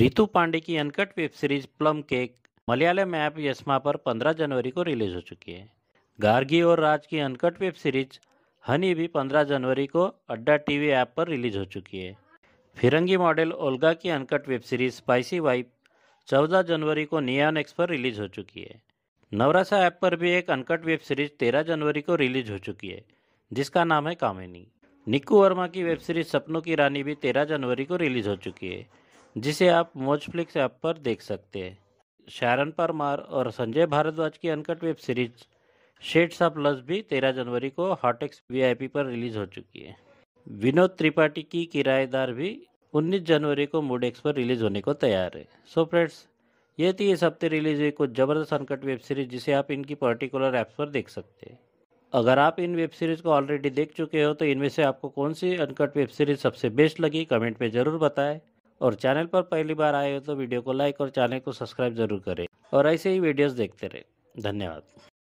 रितु पांडे की uncut web series plum cake Malayalam app Yessma पर 15 जनवरी को रिलीज हो चुकी है गार्गी और राज की अनकट वेब सीरीज हनी भी 15 जनवरी को अड्डा टीवी ऐप पर रिलीज हो चुकी है फिरंगी मॉडल ओल्गा की uncut web series spicy wife 14 जनवरी को नियान एक्स पर रिलीज हो चुकी है नवरासा ऐप पर भी एक अनकट वेब सीरीज 13 जनवरी को रिलीज हो चुकी है जिसका नाम है कामिनी निकू वर्मा की वेब सीरीज सपनों की रानी भी 13 जनवरी को रिलीज हो चुकी है जिसे आप मोजफ्लिक्स ऐप पर देख सकते हैं शारन परमार और संजय भारद्वाज की uncut web series shades of lust भी तेरह जनवरी को हॉटेक्स वीआईपी पर रिलीज हो चुकी है विनोद त्रिपाठी की किराएदार भी 19 जनवरी को मूड पर रिलीज होने को तैयार है सो so फ्रेंड्स ये थी इस हफ्ते रिलीज हुई कुछ ज़बरदस्त अनकट वेब सीरीज जिसे आप इनकी पर्टिकुलर ऐप्स पर देख सकते हैं अगर आप इन वेब सीरीज़ को ऑलरेडी देख चुके हो तो इनमें से आपको कौन सी अनकट वेब सीरीज़ सबसे बेस्ट लगी कमेंट में ज़रूर बताएं और चैनल पर पहली बार आए हो तो वीडियो को लाइक और चैनल को सब्सक्राइब जरूर करें और ऐसे ही वीडियोस देखते रहें धन्यवाद